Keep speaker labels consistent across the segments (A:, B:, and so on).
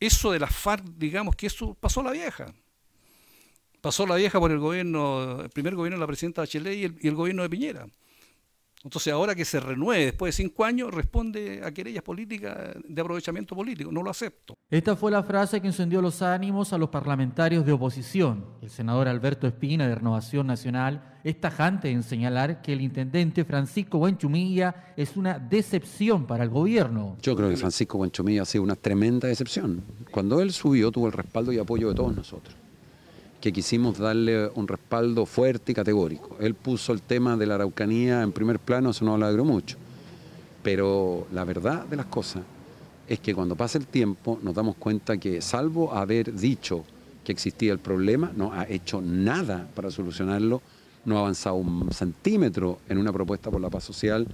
A: eso de la FARC, digamos que eso pasó la vieja. Pasó la vieja por el gobierno, el primer gobierno de la presidenta Bachelet y el gobierno de Piñera. Entonces ahora que se renueve después de cinco años, responde a querellas políticas de aprovechamiento político. No lo acepto.
B: Esta fue la frase que encendió los ánimos a los parlamentarios de oposición. El senador Alberto Espina de Renovación Nacional es tajante en señalar que el intendente Francisco Buenchumilla es una decepción para el gobierno.
C: Yo creo que Francisco Buenchumilla ha sido una tremenda decepción. Cuando él subió tuvo el respaldo y apoyo de todos nosotros que quisimos darle un respaldo fuerte y categórico. Él puso el tema de la Araucanía en primer plano, eso no lo mucho. Pero la verdad de las cosas es que cuando pasa el tiempo nos damos cuenta que salvo haber dicho que existía el problema, no ha hecho nada para solucionarlo, no ha avanzado un centímetro en una propuesta por la paz social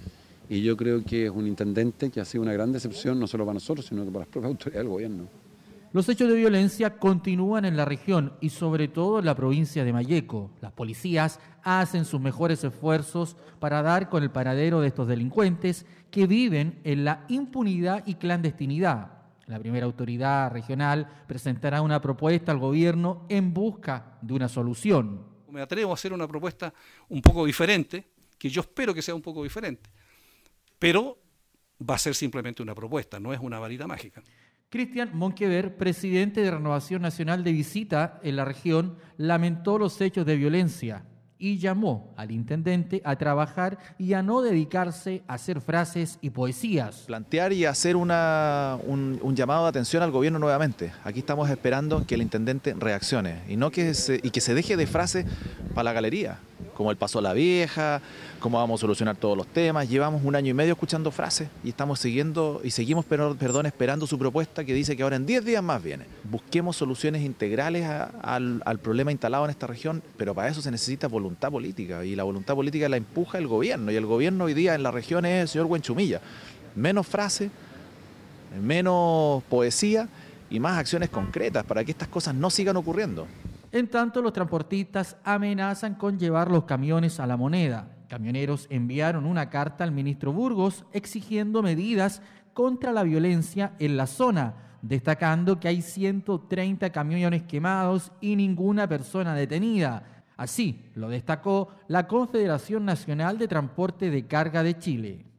C: y yo creo que es un intendente que ha sido una gran decepción no solo para nosotros, sino que para las propias autoridades del gobierno.
B: Los hechos de violencia continúan en la región y sobre todo en la provincia de Mayeco. Las policías hacen sus mejores esfuerzos para dar con el paradero de estos delincuentes que viven en la impunidad y clandestinidad. La primera autoridad regional presentará una propuesta al gobierno en busca de una solución.
A: Me atrevo a hacer una propuesta un poco diferente, que yo espero que sea un poco diferente, pero va a ser simplemente una propuesta, no es una varita mágica.
B: Cristian Monquever, presidente de Renovación Nacional de visita en la región, lamentó los hechos de violencia y llamó al intendente a trabajar y a no dedicarse a hacer frases y poesías.
D: Plantear y hacer un, llamado de atención al gobierno nuevamente. Aquí estamos esperando que el intendente reaccione y, no que se, y que se deje de frases para la galería como el paso a la vieja, cómo vamos a solucionar todos los temas. Llevamos un año y medio escuchando frases y estamos siguiendo y seguimos, perdón, esperando su propuesta que dice que ahora en 10 días más viene. Busquemos soluciones integrales al, al, problema instalado en esta región, pero para eso se necesita voluntad política y la voluntad política la empuja el gobierno y el gobierno hoy día en la región es el señor Huenchumilla. Menos frases, menos poesía y más acciones concretas para que estas cosas no sigan ocurriendo.
B: En tanto, los transportistas amenazan con llevar los camiones a la moneda. Camioneros enviaron una carta al ministro Burgos exigiendo medidas contra la violencia en la zona, destacando que hay 130 camiones quemados y ninguna persona detenida. Así lo destacó la Confederación Nacional de Transporte de Carga de Chile.